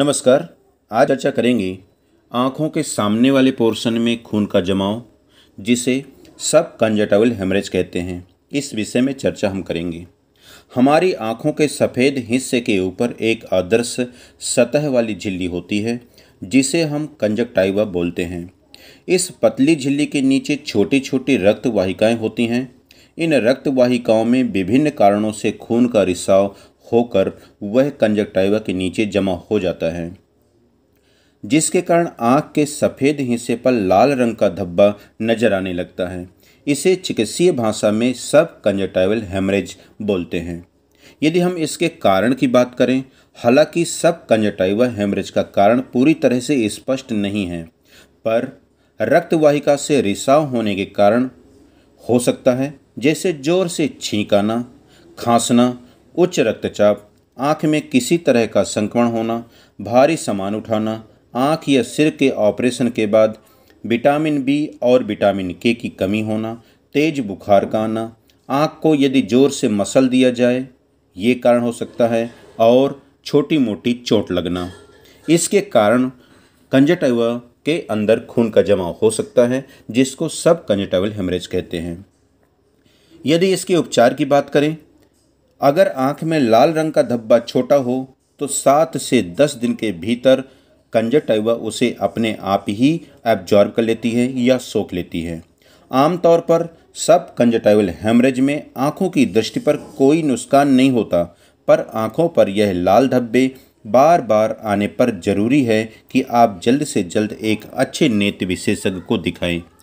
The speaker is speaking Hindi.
नमस्कार आज चर्चा करेंगे आँखों के सामने वाले पोर्शन में खून का जमाव जिसे सब कंजटावल हेमरेज कहते हैं इस विषय में चर्चा हम करेंगे हमारी आँखों के सफ़ेद हिस्से के ऊपर एक आदर्श सतह वाली झिल्ली होती है जिसे हम कंजक्टाइवा बोलते हैं इस पतली झिल्ली के नीचे छोटी छोटी रक्त वाहिकाएँ होती हैं इन रक्त वाहिकाओं में विभिन्न कारणों से खून का रिसाव होकर वह कंजक्टाइवा के नीचे जमा हो जाता है जिसके कारण आँख के सफ़ेद हिस्से पर लाल रंग का धब्बा नजर आने लगता है इसे चिकित्सीय भाषा में सब कंजक्टाइवल हेमरेज बोलते हैं यदि हम इसके कारण की बात करें हालांकि सब कंजटाइवा हेमरेज का कारण पूरी तरह से स्पष्ट नहीं है पर रक्तवाहिका से रिसाव होने के कारण हो सकता है जैसे जोर से छींक आना खांसना उच्च रक्तचाप आँख में किसी तरह का संक्रमण होना भारी सामान उठाना आँख या सिर के ऑपरेशन के बाद विटामिन बी और विटामिन के की कमी होना तेज बुखार का आना आँख को यदि जोर से मसल दिया जाए ये कारण हो सकता है और छोटी मोटी चोट लगना इसके कारण कंजटव के अंदर खून का जमाव हो सकता है जिसको सब कंजटवल हेमरेज कहते हैं यदि इसके उपचार की बात करें अगर आंख में लाल रंग का धब्बा छोटा हो तो सात से दस दिन के भीतर कंजक्टाइवा उसे अपने आप ही एब्जॉर्ब कर लेती है या सोख लेती है आमतौर पर सब कंजटाइवल हेमरेज में आंखों की दृष्टि पर कोई नुकसान नहीं होता पर आंखों पर यह लाल धब्बे बार बार आने पर जरूरी है कि आप जल्द से जल्द एक अच्छे नेत्र विशेषज्ञ को दिखाएं